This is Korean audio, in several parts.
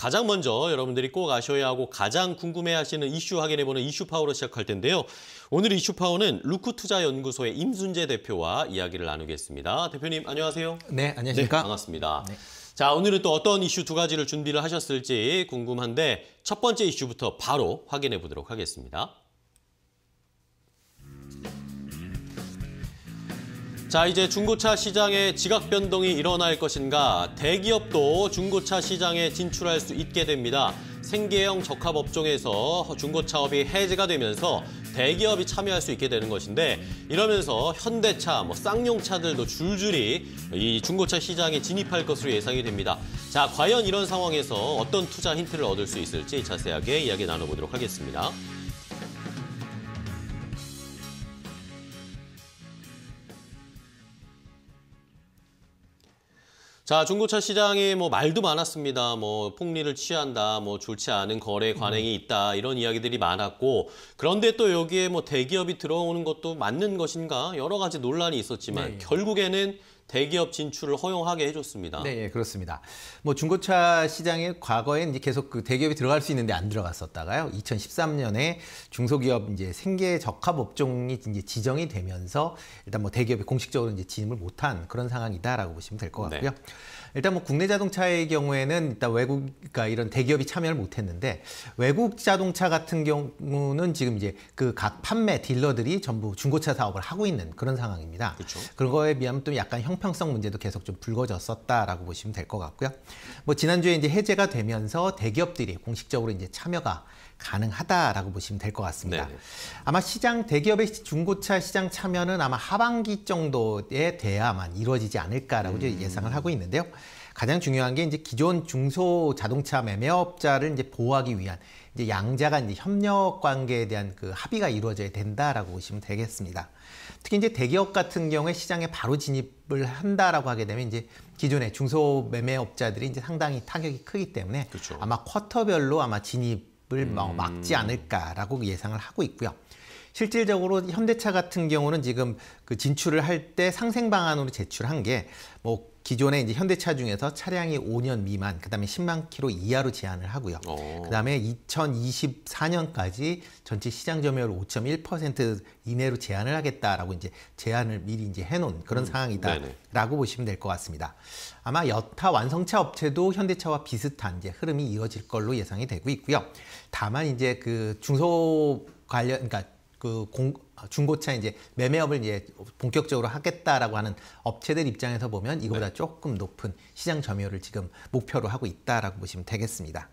가장 먼저 여러분들이 꼭 아셔야 하고 가장 궁금해하시는 이슈 확인해보는 이슈 파워로 시작할 텐데요. 오늘 이슈 파워는 루크투자연구소의 임순재 대표와 이야기를 나누겠습니다. 대표님 안녕하세요. 네, 안녕하십니까. 네, 반갑습니다. 네. 자, 오늘은 또 어떤 이슈 두 가지를 준비를 하셨을지 궁금한데 첫 번째 이슈부터 바로 확인해 보도록 하겠습니다. 자, 이제 중고차 시장에 지각 변동이 일어날 것인가 대기업도 중고차 시장에 진출할 수 있게 됩니다. 생계형 적합 업종에서 중고차업이 해제가 되면서 대기업이 참여할 수 있게 되는 것인데 이러면서 현대차, 뭐 쌍용차들도 줄줄이 이 중고차 시장에 진입할 것으로 예상이 됩니다. 자, 과연 이런 상황에서 어떤 투자 힌트를 얻을 수 있을지 자세하게 이야기 나눠보도록 하겠습니다. 자, 중고차 시장에 뭐 말도 많았습니다. 뭐 폭리를 취한다, 뭐 좋지 않은 거래 관행이 있다 이런 이야기들이 많았고 그런데 또 여기에 뭐 대기업이 들어오는 것도 맞는 것인가 여러 가지 논란이 있었지만 네. 결국에는 대기업 진출을 허용하게 해줬습니다. 네, 예, 그렇습니다. 뭐 중고차 시장에 과거엔 이제 계속 그 대기업이 들어갈 수 있는데 안 들어갔었다가요. 2013년에 중소기업 이제 생계 적합 업종이 이제 지정이 되면서 일단 뭐 대기업이 공식적으로 이제 진입을 못한 그런 상황이다라고 보시면 될것 네. 같고요. 네. 일단 뭐 국내 자동차의 경우에는 일단 외국 그러니까 이런 대기업이 참여를 못했는데 외국 자동차 같은 경우는 지금 이제 그 각 판매 딜러들이 전부 중고차 사업을 하고 있는 그런 상황입니다. 그렇죠. 그거에 비하면 또 약간 형평성 문제도 계속 좀 불거졌었다라고 보시면 될 것 같고요. 뭐 지난주에 이제 해제가 되면서 대기업들이 공식적으로 이제 참여가 가능하다라고 보시면 될 것 같습니다. 네, 네 아마 시장 대기업의 중고차 시장 참여는 아마 하반기 정도에 돼야만 이루어지지 않을까라고 음. 예상을 하고 있는데요. 가장 중요한 게 이제 기존 중소 자동차 매매업자를 이제 보호하기 위한 이제 양자간 이제 협력 관계에 대한 그 합의가 이루어져야 된다라고 보시면 되겠습니다. 특히 이제 대기업 같은 경우에 시장에 바로 진입을 한다라고 하게 되면 이제 기존의 중소 매매업자들이 이제 상당히 타격이 크기 때문에 그렇죠. 아마 쿼터별로 아마 진입 을 음. 막지 않을까라고 예상을 하고 있고요. 실질적으로 현대차 같은 경우는 지금 그 진출을 할 때 상생 방안으로 제출한 게뭐 기존의 이제 현대차 중에서 차량이 5년 미만, 그다음에 10만 키로 이하로 제한을 하고요. 어. 그다음에 2024년까지 전체 시장 점유율 5.1% 이내로 제한을 하겠다라고 이제 제한을 미리 이제 해놓은 그런 음. 상황이다라고 네네. 보시면 될 것 같습니다. 아마 여타 완성차 업체도 현대차와 비슷한 이제 흐름이 이어질 걸로 예상이 되고 있고요. 다만 이제 그 중소 관련, 그러니까 그 공, 아, 중고차 이제 매매업을 이제 본격적으로 하겠다라고 하는 업체들 입장에서 보면 이거보다 네. 조금 높은 시장 점유율을 지금 목표로 하고 있다라고 보시면 되겠습니다.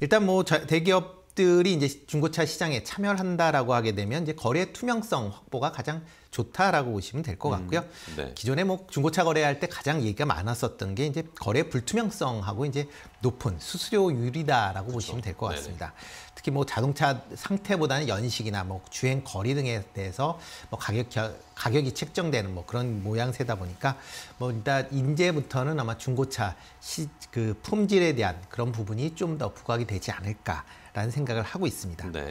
일단 뭐 대기업 기업들이 이제 중고차 시장에 참여한다라고 하게 되면 이제 거래 투명성 확보가 가장 좋다라고 보시면 될것 음, 같고요. 음, 네. 기존에 뭐 중고차 거래할 때 가장 얘기가 많았었던 게 이제 거래 불투명성하고 이제 높은 수수료율이다라고 그렇 보시면 될 것 같습니다. 특히 뭐 자동차 상태보다는 연식이나 뭐 주행 거리 등에 대해서 뭐 가격 가격이 책정되는 뭐 그런 모양새다 보니까 뭐 일단 인제부터는 아마 중고차 시, 그 품질에 대한 그런 부분이 좀 더 부각이 되지 않을까. 라는 생각을 하고 있습니다. 네.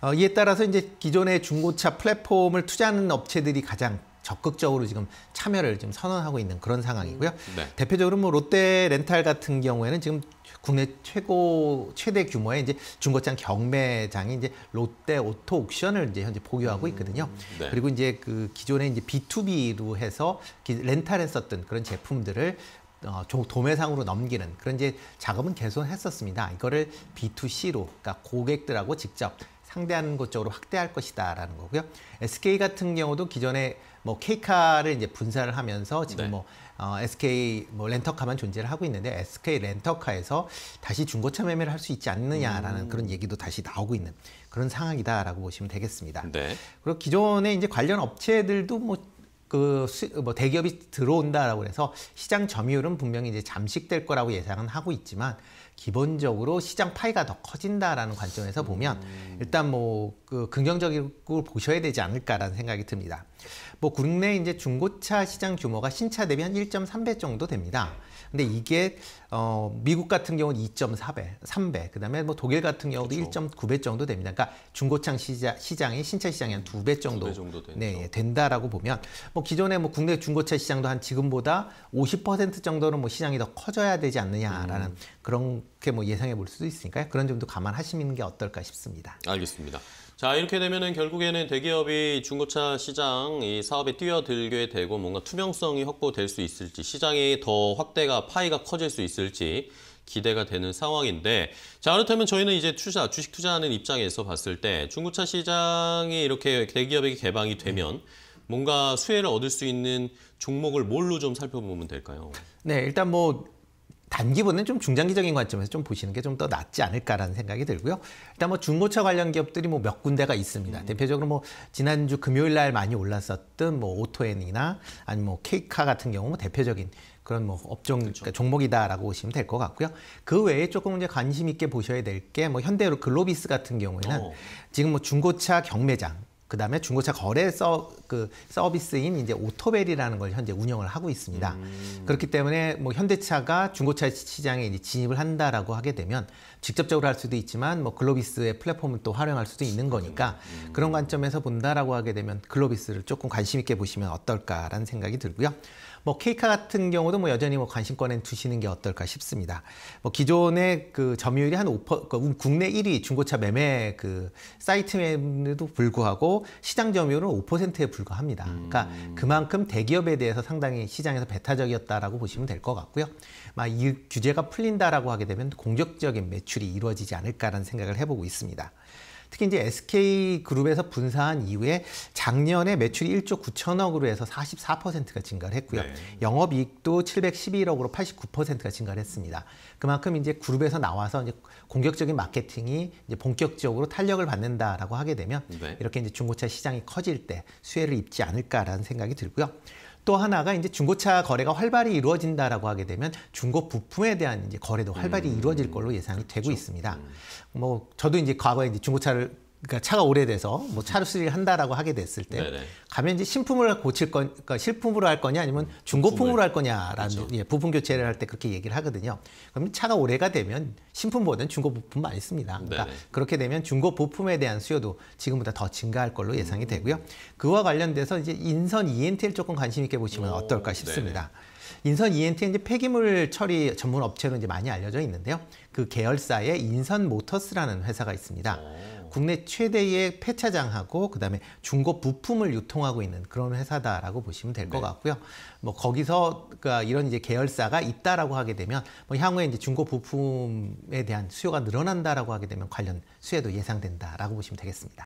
어, 이에 따라서 이제 기존의 중고차 플랫폼을 투자하는 업체들이 가장 적극적으로 지금 참여를 지금 선언하고 있는 그런 상황이고요. 음, 네. 대표적으로 뭐 롯데 렌탈 같은 경우에는 지금 국내 최고 최대 규모의 이제 중고차 경매장이 이제 롯데 오토 옥션을 이제 현재 보유하고 음, 있거든요. 네. 그리고 이제 그 기존에 이제 B2B로 해서 렌탈했었던 그런 제품들을 어, 도매상으로 넘기는 그런 이제 작업은 개선했었습니다. 이거를 B2C로 그러니까 고객들하고 직접 상대하는 것 쪽으로 확대할 것이다라는 거고요. SK 같은 경우도 기존에 뭐 K카를 이제 분사를 하면서 지금 네. 뭐 어, SK 뭐 렌터카만 존재를 하고 있는데 SK 렌터카에서 다시 중고차 매매를 할 수 있지 않느냐라는 음. 그런 얘기도 다시 나오고 있는 그런 상황이다라고 보시면 되겠습니다. 네. 그리고 기존에 이제 관련 업체들도 뭐 그뭐 대기업이 들어온다라고 해서 시장 점유율은 분명히 이제 잠식될 거라고 예상은 하고 있지만 기본적으로 시장 파이가 더 커진다라는 관점에서 보면 음. 일단 뭐그 긍정적으로 보셔야 되지 않을까라는 생각이 듭니다. 뭐 국내 이제 중고차 시장 규모가 신차 대비 한 1.3배 정도 됩니다. 근데 이게 어 미국 같은 경우는 2.4배, 3배, 그다음에 뭐 독일 같은 경우도 그렇죠. 1.9배 정도 됩니다. 그러니까 중고차 시장 시장이 신차 시장이 한두 배 정도, 2배 정도 네, 된다라고 보면 뭐 기존에 뭐 국내 중고차 시장도 한 지금보다 50% 정도는 뭐 시장이 더 커져야 되지 않느냐라는 음. 그렇게 뭐 예상해 볼 수도 있으니까 요 그런 점도 감안하시는 게 어떨까 싶습니다. 알겠습니다. 자 이렇게 되면은 결국에는 대기업이 중고차 시장 이 사업에 뛰어들게 되고 뭔가 투명성이 확보될 수 있을지 시장이 더 확대가 파이가 커질 수 있을지 기대가 되는 상황인데 자 그렇다면 저희는 이제 투자 주식 투자하는 입장에서 봤을 때 중고차 시장이 이렇게 대기업에게 개방이 되면 뭔가 수혜를 얻을 수 있는 종목을 뭘로 좀 살펴보면 될까요? 네 일단 뭐 단기보다는 좀 중장기적인 관점에서 좀 보시는 게 좀 더 낫지 않을까라는 생각이 들고요. 일단 뭐 중고차 관련 기업들이 뭐 몇 군데가 있습니다. 음. 대표적으로 뭐 지난주 금요일 날 많이 올랐었던 뭐 오토엔이나 아니면 뭐 케이카 같은 경우 뭐 대표적인 그런 뭐 업종 그렇죠. 그러니까 종목이다라고 보시면 될 것 같고요. 그 외에 조금 이제 관심 있게 보셔야 될 게 뭐 현대 로 글로비스 같은 경우에는 오. 어. 지금 뭐 중고차 경매장 그다음에 중고차 거래 서, 그 서비스인 이제 오토벨이라는 걸 현재 운영을 하고 있습니다. 음. 그렇기 때문에 뭐 현대차가 중고차 시장에 이제 진입을 한다라고 하게 되면 직접적으로 할 수도 있지만 뭐 글로비스의 플랫폼을 또 활용할 수도 있는 거니까 음. 그런 관점에서 본다라고 하게 되면 글로비스를 조금 관심 있게 보시면 어떨까라는 생각이 들고요. 뭐 케이카 같은 경우도 뭐 여전히 뭐 관심권에 두시는 게 어떨까 싶습니다. 뭐 기존의 그 점유율이 한 5%, 그 국내 1위 중고차 매매 그 사이트임에도 불구하고 시장 점유율은 5%에 불과합니다. 음. 그러니까 그만큼 대기업에 대해서 상당히 시장에서 배타적이었다라고 보시면 될 것 같고요. 막 이 규제가 풀린다라고 하게 되면 공격적인 매출이 이루어지지 않을까라는 생각을 해보고 있습니다. 특히 이제 SK 그룹에서 분사한 이후에 작년에 매출이 1조 9천억으로 해서 44%가 증가를 했고요. 네. 영업이익도 711억으로 89%가 증가를 했습니다. 그만큼 이제 그룹에서 나와서 이제 공격적인 마케팅이 이제 본격적으로 탄력을 받는다라고 하게 되면 네. 이렇게 이제 중고차 시장이 커질 때 수혜를 입지 않을까라는 생각이 들고요. 또 하나가 이제 중고차 거래가 활발히 이루어진다라고 하게 되면 중고 부품에 대한 이제 거래도 활발히 음, 이루어질 걸로 예상이 되고 그렇죠. 있습니다. 음. 뭐 저도 이제 과거에 이제 중고차를 그러니까 차가 오래돼서 뭐 차로 수리를 한다라고 하게 됐을 때 네네. 가면 이제 신품을 고칠 건 그러니까 실품으로 할 거냐 아니면 음, 중고품으로 할 거냐라는 그렇죠. 예, 부품 교체를 할 때 그렇게 얘기를 하거든요. 그럼 차가 오래가 되면 신품보다는 중고 부품 많이 씁니다. 그러니까 네네. 그렇게 되면 중고 부품에 대한 수요도 지금보다 더 증가할 걸로 예상이 음. 되고요. 그와 관련돼서 이제 인선 ENT를 조금 관심 있게 보시면 오, 어떨까 싶습니다. 네네. 인선 ENT는 이제 폐기물 처리 전문 업체로 이제 많이 알려져 있는데요. 그계열사의 인선 모터스라는 회사가 있습니다. 오. 국내 최대의 폐차장하고 그다음에 중고 부품을 유통하고 있는 그런 회사다라고 보시면 될것 네. 같고요. 뭐 거기서 그러니까 이런 이제 계열사가 있다라고 하게 되면 뭐 향후에 이제 중고 부품에 대한 수요가 늘어난다라고 하게 되면 관련 수혜도 예상된다라고 보시면 되겠습니다.